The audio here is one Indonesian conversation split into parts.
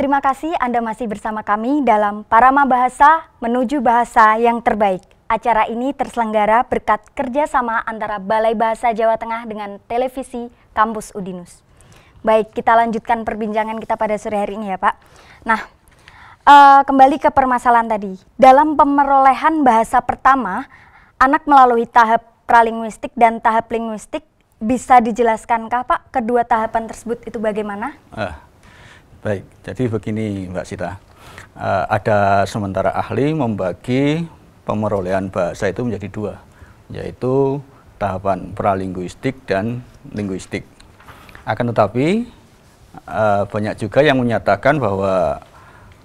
Terima kasih Anda masih bersama kami dalam Parama Bahasa Menuju Bahasa Yang Terbaik. Acara ini terselenggara berkat kerjasama antara Balai Bahasa Jawa Tengah dengan Televisi Kampus Udinus. Baik, kita lanjutkan perbincangan kita pada sore hari ini ya Pak. Nah, uh, kembali ke permasalahan tadi. Dalam pemerolehan bahasa pertama, anak melalui tahap pralinguistik dan tahap linguistik bisa dijelaskankah Pak kedua tahapan tersebut itu bagaimana? Uh Baik, jadi begini Mbak Sita. Uh, ada sementara ahli membagi pemerolehan bahasa itu menjadi dua, yaitu tahapan pralinguistik dan linguistik. Akan tetapi uh, banyak juga yang menyatakan bahwa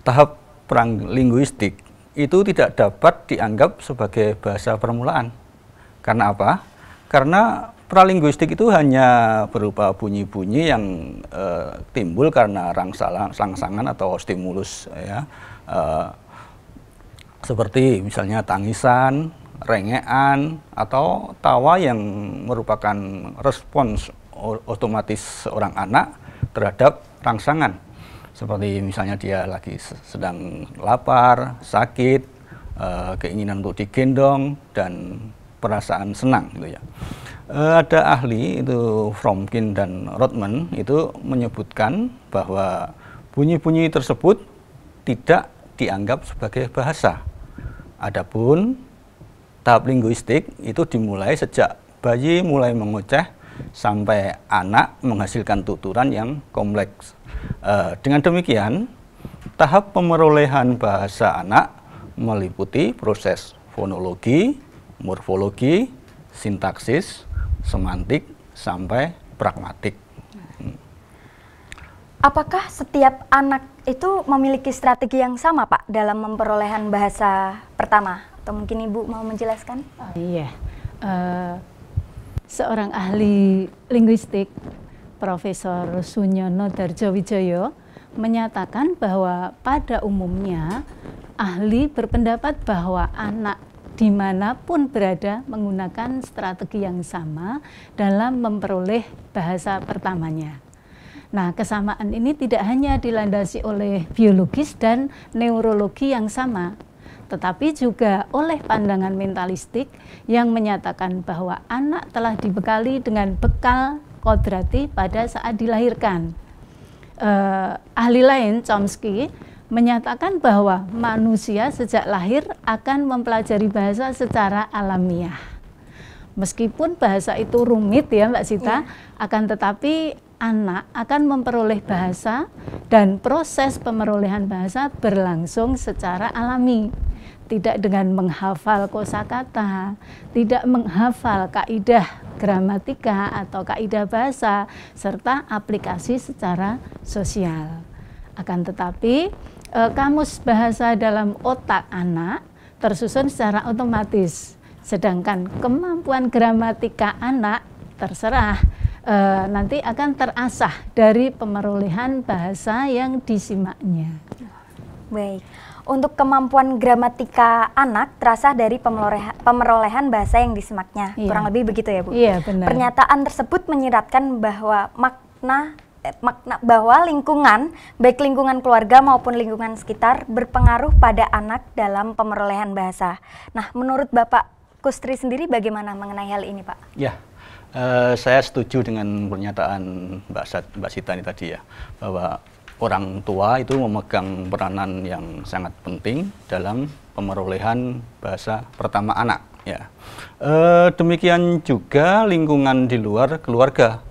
tahap pralinguistik itu tidak dapat dianggap sebagai bahasa permulaan. Karena apa? Karena pralinguistik itu hanya berupa bunyi-bunyi yang uh, timbul karena rangsangan atau stimulus ya. Uh, seperti misalnya tangisan, rengean atau tawa yang merupakan respons otomatis seorang anak terhadap rangsangan. Seperti misalnya dia lagi sedang lapar, sakit, eh, keinginan untuk digendong dan perasaan senang gitu ya. Eh, ada ahli itu Fromkin dan Rodman itu menyebutkan bahwa bunyi-bunyi tersebut tidak dianggap sebagai bahasa. Adapun tahap linguistik itu dimulai sejak bayi mulai mengoceh sampai anak menghasilkan tuturan yang kompleks. E, dengan demikian, tahap pemerolehan bahasa anak meliputi proses fonologi, morfologi, sintaksis, semantik sampai pragmatik. Apakah setiap anak itu memiliki strategi yang sama, Pak, dalam memperolehan bahasa pertama? Atau mungkin Ibu mau menjelaskan? iya, uh, seorang ahli linguistik, Profesor Sunyono Wijoyo menyatakan bahwa pada umumnya ahli berpendapat bahwa anak dimanapun berada menggunakan strategi yang sama dalam memperoleh bahasa pertamanya. Nah, kesamaan ini tidak hanya dilandasi oleh biologis dan neurologi yang sama, tetapi juga oleh pandangan mentalistik yang menyatakan bahwa anak telah dibekali dengan bekal kodrati pada saat dilahirkan. Eh, ahli lain, Chomsky, menyatakan bahwa manusia sejak lahir akan mempelajari bahasa secara alamiah. Meskipun bahasa itu rumit ya Mbak Sita, yeah. akan tetapi anak akan memperoleh bahasa dan proses pemerolehan bahasa berlangsung secara alami. Tidak dengan menghafal kosakata, tidak menghafal kaidah gramatika atau kaidah bahasa serta aplikasi secara sosial. Akan tetapi e, kamus bahasa dalam otak anak tersusun secara otomatis. Sedangkan kemampuan gramatika anak terserah e, nanti akan terasah dari pemerolehan bahasa yang disimaknya. Baik. Untuk kemampuan gramatika anak terasa dari pemerolehan bahasa yang disimaknya. Iya. Kurang lebih begitu ya, Bu. Iya, benar. Pernyataan tersebut menyiratkan bahwa makna Eh, makna bahwa lingkungan baik lingkungan keluarga maupun lingkungan sekitar berpengaruh pada anak dalam pemerolehan bahasa. Nah, menurut Bapak Kustri sendiri bagaimana mengenai hal ini, Pak? Ya, uh, saya setuju dengan pernyataan Mbak, Sat, Mbak ini tadi ya bahwa orang tua itu memegang peranan yang sangat penting dalam pemerolehan bahasa pertama anak. Ya, e, demikian juga lingkungan di luar keluarga.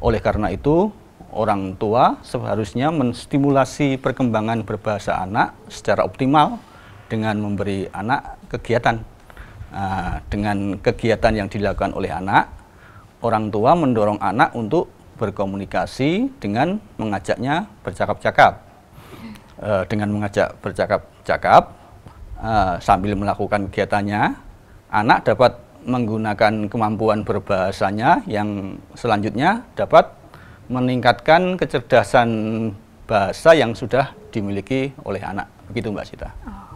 Oleh karena itu, orang tua seharusnya menstimulasi perkembangan berbahasa anak secara optimal dengan memberi anak kegiatan. Ah, dengan kegiatan yang dilakukan oleh anak, orang tua mendorong anak untuk berkomunikasi dengan mengajaknya bercakap-cakap. Ah, dengan mengajak bercakap-cakap ah, sambil melakukan kegiatannya, anak dapat menggunakan kemampuan berbahasanya yang selanjutnya dapat meningkatkan kecerdasan bahasa yang sudah dimiliki oleh anak. Begitu Mbak Sita. Oh,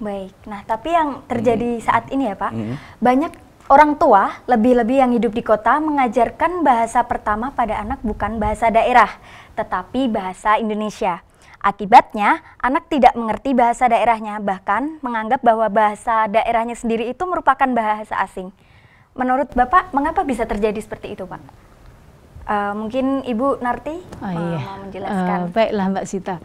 baik. Nah, tapi yang terjadi hmm. saat ini ya Pak, hmm. banyak orang tua, lebih-lebih yang hidup di kota, mengajarkan bahasa pertama pada anak bukan bahasa daerah, tetapi bahasa Indonesia. Akibatnya, anak tidak mengerti bahasa daerahnya, bahkan menganggap bahwa bahasa daerahnya sendiri itu merupakan bahasa asing. Menurut Bapak, mengapa bisa terjadi seperti itu, Pak? Eh, mungkin Ibu Narti oh, iya. mau menjelaskan. Uh, baiklah Mbak Sita.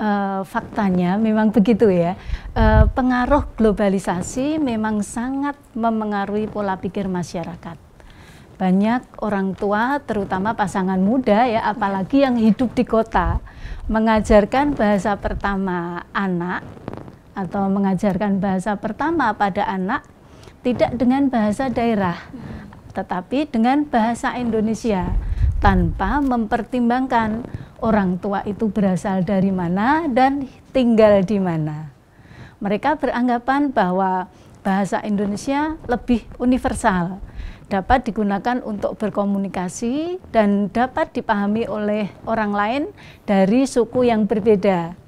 Uh, faktanya memang begitu ya. Uh, pengaruh globalisasi memang sangat memengaruhi pola pikir masyarakat. Banyak orang tua, terutama pasangan muda ya, apalagi yang hidup di kota, mengajarkan bahasa pertama anak atau mengajarkan bahasa pertama pada anak tidak dengan bahasa daerah, tetapi dengan bahasa Indonesia tanpa mempertimbangkan orang tua itu berasal dari mana dan tinggal di mana. Mereka beranggapan bahwa bahasa Indonesia lebih universal, dapat digunakan untuk berkomunikasi dan dapat dipahami oleh orang lain dari suku yang berbeda.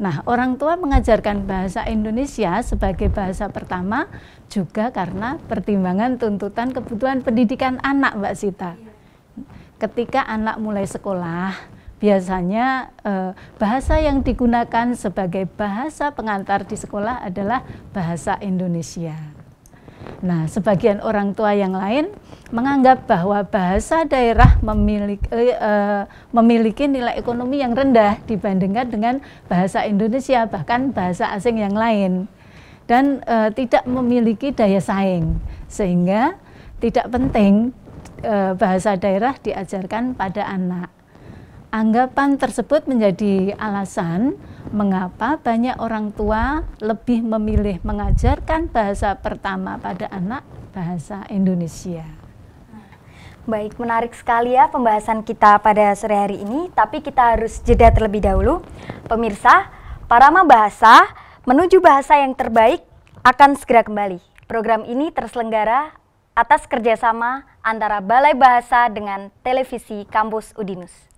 Nah, orang tua mengajarkan bahasa Indonesia sebagai bahasa pertama juga karena pertimbangan tuntutan kebutuhan pendidikan anak, Mbak Sita. Ya ketika anak mulai sekolah, biasanya eh, bahasa yang digunakan sebagai bahasa pengantar di sekolah adalah bahasa Indonesia. Nah, sebagian orang tua yang lain menganggap bahwa bahasa daerah memiliki, eh, eh, memiliki nilai ekonomi yang rendah dibandingkan dengan bahasa Indonesia, bahkan bahasa asing yang lain, dan eh, tidak memiliki daya saing, sehingga tidak penting E, bahasa daerah diajarkan pada anak. Anggapan tersebut menjadi alasan mengapa banyak orang tua lebih memilih mengajarkan bahasa pertama pada anak bahasa Indonesia. Baik, menarik sekali ya pembahasan kita pada sore hari ini, tapi kita harus jeda terlebih dahulu. Pemirsa, para Bahasa menuju bahasa yang terbaik akan segera kembali. Program ini terselenggara atas kerjasama antara Balai Bahasa dengan Televisi Kampus Udinus.